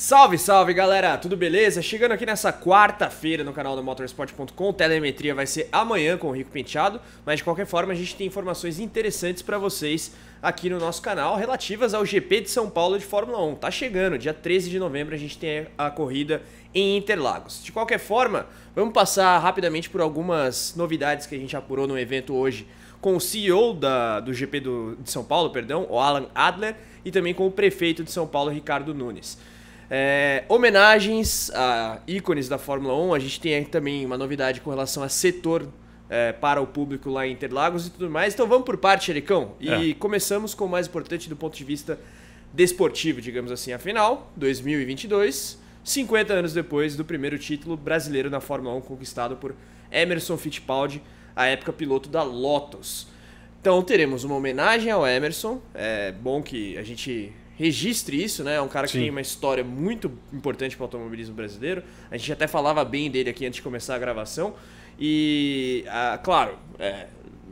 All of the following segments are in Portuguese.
Salve, salve galera, tudo beleza? Chegando aqui nessa quarta-feira no canal do motorsport.com, telemetria vai ser amanhã com o Rico Penteado, mas de qualquer forma a gente tem informações interessantes para vocês aqui no nosso canal relativas ao GP de São Paulo de Fórmula 1. Tá chegando, dia 13 de novembro a gente tem a corrida em Interlagos. De qualquer forma, vamos passar rapidamente por algumas novidades que a gente apurou no evento hoje com o CEO da, do GP do, de São Paulo, perdão, o Alan Adler, e também com o prefeito de São Paulo, Ricardo Nunes. É, homenagens a ícones da Fórmula 1. A gente tem também uma novidade com relação a setor é, para o público lá em Interlagos e tudo mais. Então vamos por parte, Ericão E é. começamos com o mais importante do ponto de vista desportivo, digamos assim. Afinal, 2022, 50 anos depois do primeiro título brasileiro na Fórmula 1 conquistado por Emerson Fittipaldi, a época piloto da Lotus. Então teremos uma homenagem ao Emerson. É bom que a gente registre isso, né? É um cara que Sim. tem uma história muito importante para o automobilismo brasileiro. A gente até falava bem dele aqui antes de começar a gravação. E, ah, claro, é,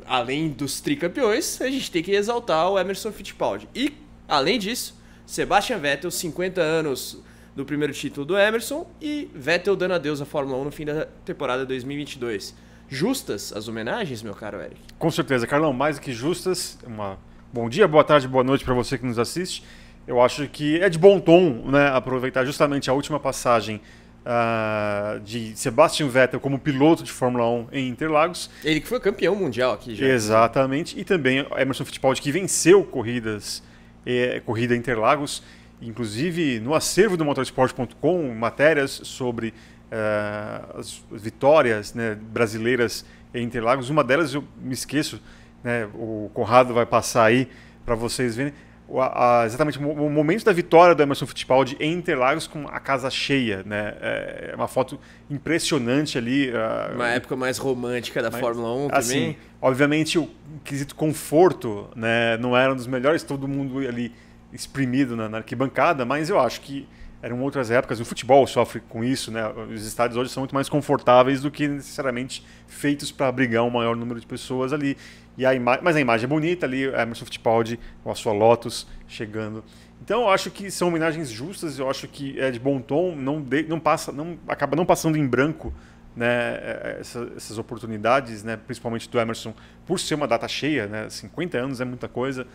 além dos tricampeões, a gente tem que exaltar o Emerson Fittipaldi. E, além disso, Sebastian Vettel, 50 anos do primeiro título do Emerson e Vettel dando adeus à Fórmula 1 no fim da temporada 2022. Justas as homenagens, meu caro Eric? Com certeza, Carlão, mais do que justas. Uma... Bom dia, boa tarde, boa noite para você que nos assiste. Eu acho que é de bom tom né, aproveitar justamente a última passagem uh, de Sebastian Vettel como piloto de Fórmula 1 em Interlagos. Ele que foi campeão mundial aqui já. Exatamente. E também Emerson Fittipaldi que venceu corridas, eh, corrida Interlagos. Inclusive no acervo do motorsport.com, matérias sobre uh, as vitórias né, brasileiras em Interlagos. Uma delas eu me esqueço, né, o Conrado vai passar aí para vocês verem o, a, exatamente o momento da vitória do Emerson Fittipaldi em Interlagos com a casa cheia, né? É, é uma foto impressionante ali. Uh, uma época mais romântica da mas, Fórmula 1 também. Assim, obviamente o quesito conforto né, não era um dos melhores, todo mundo ali exprimido na, na arquibancada, mas eu acho que eram outras épocas. O futebol sofre com isso, né? Os estádios hoje são muito mais confortáveis do que necessariamente feitos para abrigar um maior número de pessoas ali. E a mas a imagem é bonita ali, é Emerson Fittipaldi com a sua Lotus chegando. Então eu acho que são homenagens justas, eu acho que é de bom tom, não, de, não passa, não acaba não passando em branco né, é, é, essa, essas oportunidades, né, principalmente do Emerson, por ser uma data cheia, né, 50 anos é muita coisa.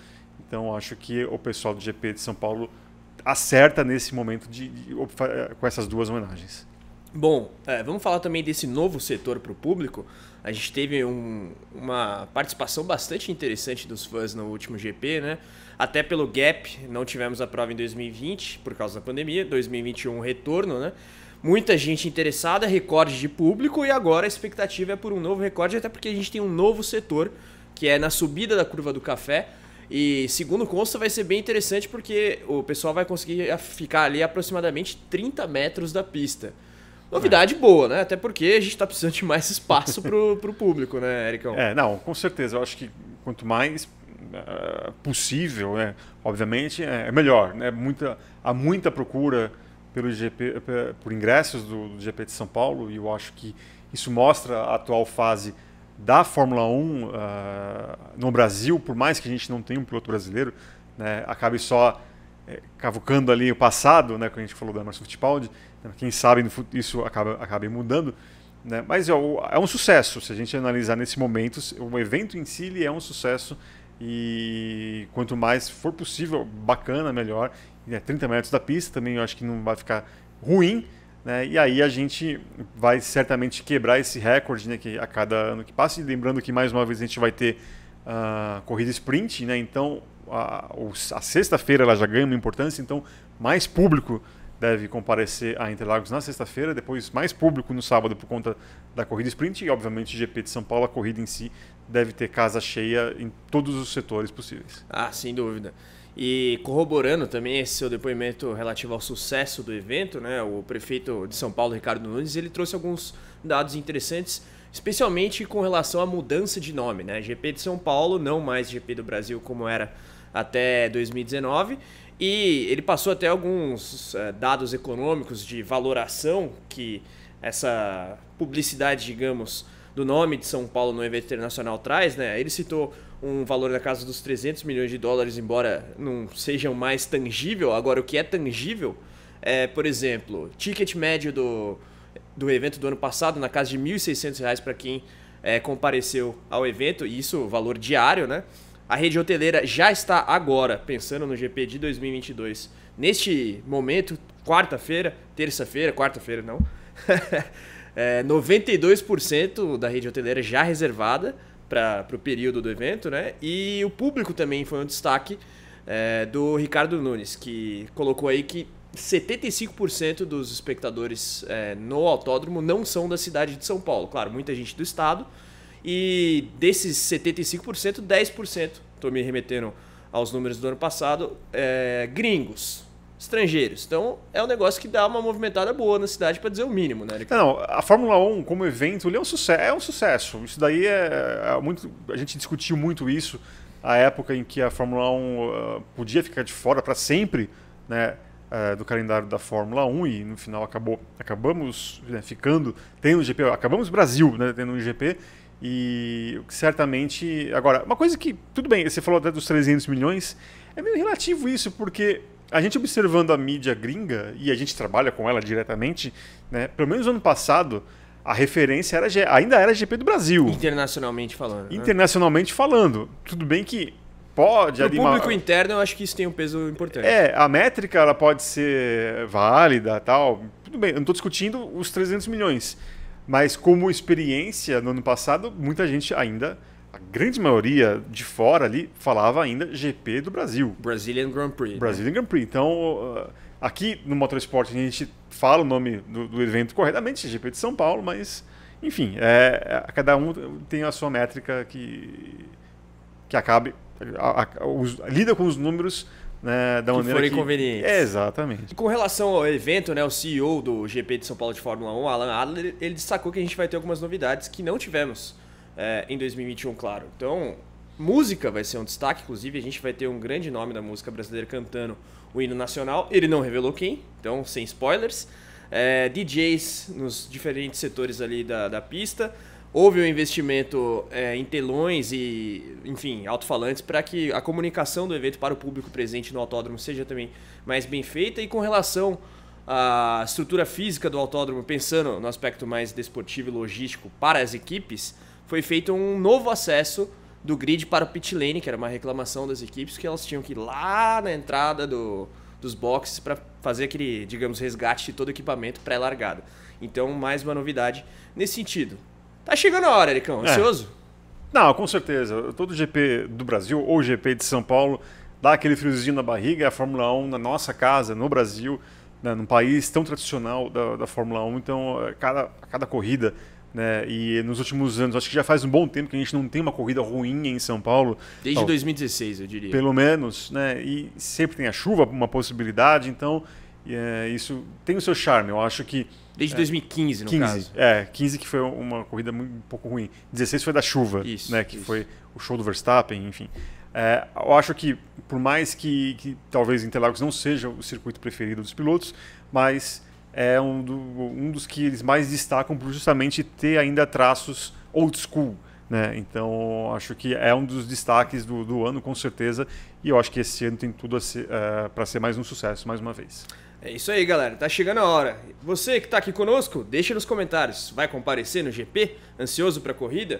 Então acho que o pessoal do GP de São Paulo acerta nesse momento de, de, eh, com essas duas homenagens. Bom, é, vamos falar também desse novo setor para o público. A gente teve um, uma participação bastante interessante dos fãs no último GP, né? Até pelo gap, não tivemos a prova em 2020 por causa da pandemia, 2021 retorno, né? Muita gente interessada, recorde de público e agora a expectativa é por um novo recorde, até porque a gente tem um novo setor que é na subida da curva do café e segundo consta, vai ser bem interessante porque o pessoal vai conseguir ficar ali aproximadamente 30 metros da pista. Novidade é. boa, né? Até porque a gente está precisando de mais espaço para o público, né, Ericão? É, não, com certeza. Eu acho que quanto mais eh, possível, né? obviamente, é, é melhor. Né? Muita, há muita procura pelo GP, por ingressos do, do GP de São Paulo e eu acho que isso mostra a atual fase da Fórmula 1, uh, ah, no Brasil, por mais que a gente não tenha um piloto brasileiro, né, acabe só é, cavucando ali o passado, né, que a gente falou da Emerson Fittipaldi, né, quem sabe isso acaba, acaba mudando, né, mas é, é, um sucesso, se a gente analisar nesse momento, o evento em si é um sucesso e quanto mais for possível, bacana, melhor, né, 30 metros da pista também eu acho que não vai ficar ruim, né, e aí a gente vai certamente quebrar esse recorde né, que a cada ano que passa, e lembrando que mais uma vez a gente vai ter uh, corrida sprint, né? Então a, a sexta-feira ela já ganha uma importância, então mais público deve comparecer a Interlagos na sexta-feira, depois mais público no sábado por conta da corrida sprint e obviamente o GP de São Paulo, a corrida em si deve ter casa cheia em todos os setores possíveis. Ah, sem dúvida. E corroborando também esse seu depoimento relativo ao sucesso do evento, né, o prefeito de São Paulo, Ricardo Nunes, ele trouxe alguns dados interessantes, especialmente com relação à mudança de nome, né? GP de São Paulo, não mais GP do Brasil como era até 2019. E ele passou até alguns eh, dados econômicos de valoração que essa publicidade, digamos, do nome de São Paulo no evento internacional traz, né? Ele citou um valor da casa dos 300 milhões de dólares, embora não sejam mais tangível. Agora, o que é tangível é, por exemplo, ticket médio do, do evento do ano passado na casa de R$ 1.600 para quem é, compareceu ao evento, e isso valor diário, né? A rede hoteleira já está agora, pensando no GP de 2022, neste momento, quarta-feira, terça-feira, quarta-feira não, É, 92% da rede hoteleira já reservada para o período do evento, né? E o público também foi um destaque é, do Ricardo Nunes, que colocou aí que 75% dos espectadores é, no autódromo não são da cidade de São Paulo. Claro, muita gente do estado. E desses 75%, 10%, estou me remetendo aos números do ano passado, é, gringos estrangeiros. Então é um negócio que dá uma movimentada boa na cidade para dizer o mínimo, né? Ricardo? Não, a Fórmula 1 como evento ele é um sucesso, é um sucesso. Isso daí é, é, muito, a gente discutiu muito isso a época em que a Fórmula 1 uh, ah, podia ficar de fora para sempre, né? Uh, do calendário da Fórmula 1 e no final acabou, acabamos né, ficando, tendo o GP, acabamos Brasil, né, tendo um GP e certamente. Agora, uma coisa que, tudo bem, você falou até dos 300 milhões, é meio relativo isso, porque a gente observando a mídia gringa, e a gente trabalha com ela diretamente, né? Pelo menos ano passado, a referência era, ainda era GP do Brasil. Internacionalmente falando. Né? Internacionalmente falando. Tudo bem que pode... O público uma... interno, eu acho que isso tem um peso importante. É, a métrica ela pode ser válida tal. Tudo bem, eu não estou discutindo os 300 milhões. Mas como experiência, no ano passado, muita gente ainda a grande maioria de fora ali falava ainda GP do Brasil. Brazilian Grand Prix. Né? Brazilian né? Grand Prix. Então, aqui no Motorsport a gente fala o nome do, do evento corretamente, GP de São Paulo, mas, enfim, é, é, cada um tem a sua métrica que, que acabe, a, a, os, lida com os números né, da que maneira que... for É, exatamente. E com relação ao evento, né, o CEO do GP de São Paulo de Fórmula 1, Alan Adler, ele destacou que a gente vai ter algumas novidades que não tivemos é, em 2021, claro. Então, música vai ser um destaque, inclusive a gente vai ter um grande nome da música brasileira cantando o hino nacional. Ele não revelou quem, então sem spoilers. É, DJs nos diferentes setores ali da, da pista. Houve um investimento é, em telões e, enfim, alto-falantes para que a comunicação do evento para o público presente no autódromo seja também mais bem feita. E com relação à estrutura física do autódromo, pensando no aspecto mais desportivo e logístico para as equipes, foi feito um novo acesso do grid para o pit lane, que era uma reclamação das equipes, que elas tinham que ir lá na entrada do, dos boxes para fazer aquele, digamos, resgate de todo o equipamento pré largado Então, mais uma novidade nesse sentido. Tá chegando a hora, Ericão. É. Ansioso? É. Não, com certeza. Todo GP do Brasil ou GP de São Paulo dá aquele friozinho na barriga. É a Fórmula 1 na nossa casa, no Brasil, né, num país tão tradicional da, da Fórmula 1. Então, a é, cada, a cada corrida né? E nos últimos anos, acho que já faz um bom tempo que a gente não tem uma corrida ruim em São Paulo. Desde tal, 2016, eu diria. Pelo menos, né? E sempre tem a chuva, uma possibilidade, então é, isso tem o seu charme. Eu acho que. Desde é, 2015, no 15, caso. É, 15 que foi uma corrida um pouco ruim. 16 foi da chuva, isso, né? Que isso. foi o show do Verstappen, enfim. É, eu acho que, por mais que, que talvez Interlagos não seja o circuito preferido dos pilotos, mas é um, do, um dos que eles mais destacam por justamente ter ainda traços old school. Né? Então, acho que é um dos destaques do, do ano, com certeza. E eu acho que esse ano tem tudo é, para ser mais um sucesso, mais uma vez. É isso aí, galera. Tá chegando a hora. Você que está aqui conosco, deixa nos comentários. Vai comparecer no GP? Ansioso para a corrida?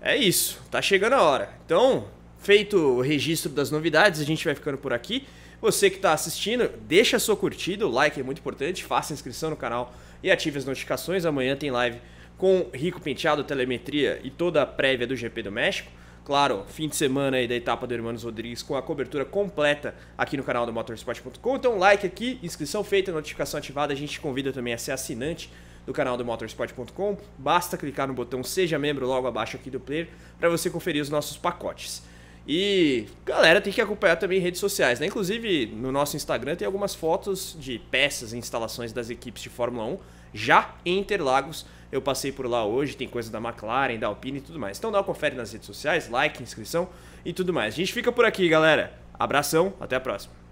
É isso. Tá chegando a hora. Então, feito o registro das novidades, a gente vai ficando por aqui. Você que está assistindo, deixa sua curtida, o like é muito importante, faça inscrição no canal e ative as notificações. Amanhã tem live com Rico Penteado, Telemetria e toda a prévia do GP do México. Claro, fim de semana aí da etapa do Hermanos Rodrigues com a cobertura completa aqui no canal do motorsport.com. Então, like aqui, inscrição feita, notificação ativada. A gente convida também a ser assinante do canal do motorsport.com. Basta clicar no botão Seja Membro logo abaixo aqui do player para você conferir os nossos pacotes. E galera, tem que acompanhar também redes sociais, né? Inclusive no nosso Instagram tem algumas fotos de peças e instalações das equipes de Fórmula 1 já em Interlagos. Eu passei por lá hoje, tem coisa da McLaren, da Alpine e tudo mais. Então dá uma confere nas redes sociais, like, inscrição e tudo mais. A gente fica por aqui, galera. Abração, até a próxima.